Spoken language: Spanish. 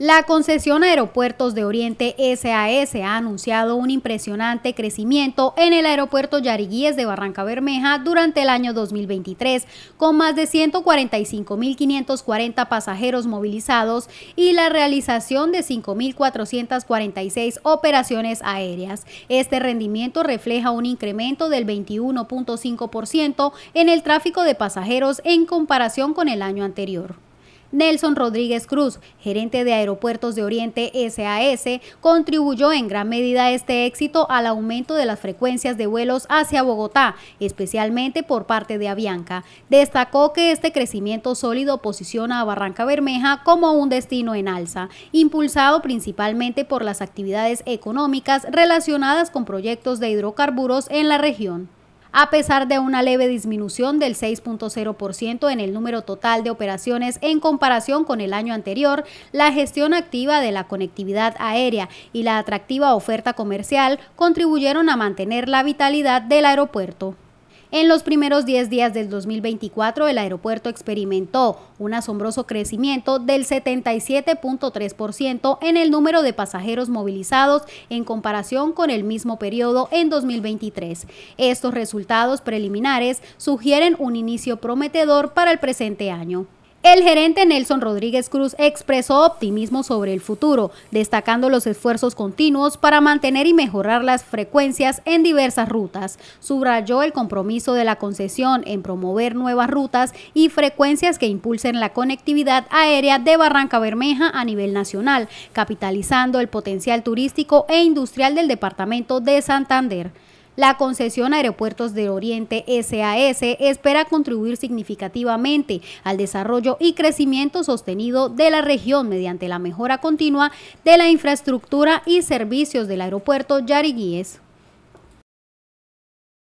La concesión Aeropuertos de Oriente SAS ha anunciado un impresionante crecimiento en el aeropuerto Yariguíes de Barranca Bermeja durante el año 2023, con más de 145.540 pasajeros movilizados y la realización de 5.446 operaciones aéreas. Este rendimiento refleja un incremento del 21.5% en el tráfico de pasajeros en comparación con el año anterior. Nelson Rodríguez Cruz, gerente de Aeropuertos de Oriente SAS, contribuyó en gran medida este éxito al aumento de las frecuencias de vuelos hacia Bogotá, especialmente por parte de Avianca. Destacó que este crecimiento sólido posiciona a Barranca Bermeja como un destino en alza, impulsado principalmente por las actividades económicas relacionadas con proyectos de hidrocarburos en la región a pesar de una leve disminución del 6.0% en el número total de operaciones en comparación con el año anterior, la gestión activa de la conectividad aérea y la atractiva oferta comercial contribuyeron a mantener la vitalidad del aeropuerto. En los primeros 10 días del 2024, el aeropuerto experimentó un asombroso crecimiento del 77.3% en el número de pasajeros movilizados en comparación con el mismo periodo en 2023. Estos resultados preliminares sugieren un inicio prometedor para el presente año. El gerente Nelson Rodríguez Cruz expresó optimismo sobre el futuro, destacando los esfuerzos continuos para mantener y mejorar las frecuencias en diversas rutas. Subrayó el compromiso de la concesión en promover nuevas rutas y frecuencias que impulsen la conectividad aérea de Barranca Bermeja a nivel nacional, capitalizando el potencial turístico e industrial del departamento de Santander. La concesión Aeropuertos del Oriente SAS espera contribuir significativamente al desarrollo y crecimiento sostenido de la región mediante la mejora continua de la infraestructura y servicios del aeropuerto Yariguíes.